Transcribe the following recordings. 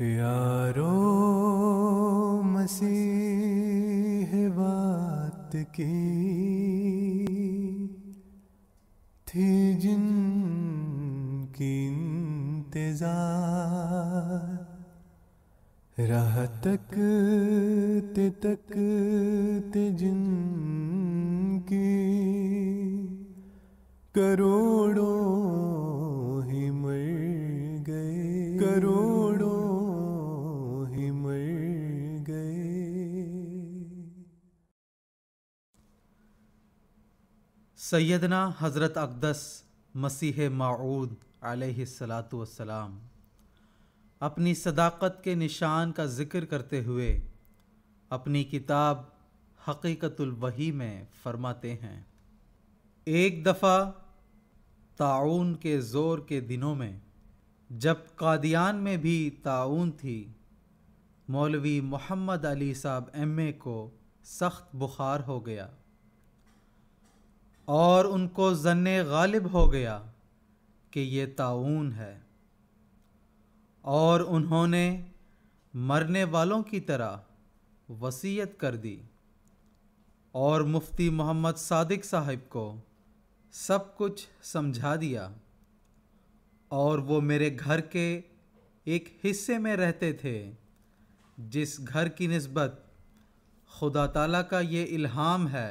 यारो मसीह बात की थी जिनकी इंतजार राह तक ते तक ते जिनकी करोड़ों ही मर गए करोड़ सैदना हज़रत अकदस मसीह माऊद सलाम अपनी सदाकत के निशान का ज़िक्र करते हुए अपनी किताब हकीकतुलवही में फरमाते हैं एक दफ़ा ताउन के ज़ोर के दिनों में जब कादियान में भी ताउन थी मौलवी मोहम्मद अली साहब एम को सख्त बुखार हो गया और उनको जन गालिब हो गया कि ये ताउन है और उन्होंने मरने वालों की तरह वसीयत कर दी और मुफ्ती मोहम्मद सादिक साहिब को सब कुछ समझा दिया और वो मेरे घर के एक हिस्से में रहते थे जिस घर की नस्बत खुदा ताला का ये इल्हाम है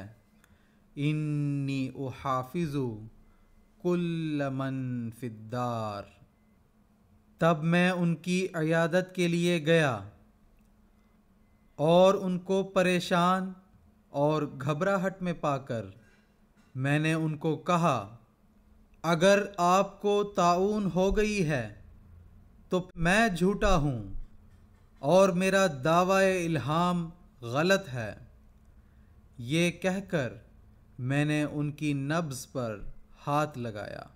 इन्नी उहाफिजु कुल मन फिद्दार तब मैं उनकी अयादत के लिए गया और उनको परेशान और घबराहट में पाकर मैंने उनको कहा अगर आपको ताउन हो गई है तो मैं झूठा हूँ और मेरा दावा इल्हाम गलत है ये कहकर मैंने उनकी नब्ज पर हाथ लगाया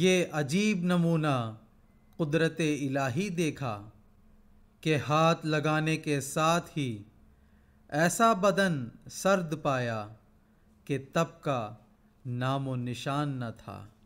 ये अजीब नमूना कुदरत इलाही देखा कि हाथ लगाने के साथ ही ऐसा बदन सर्द पाया कि तब का नामो निशान न था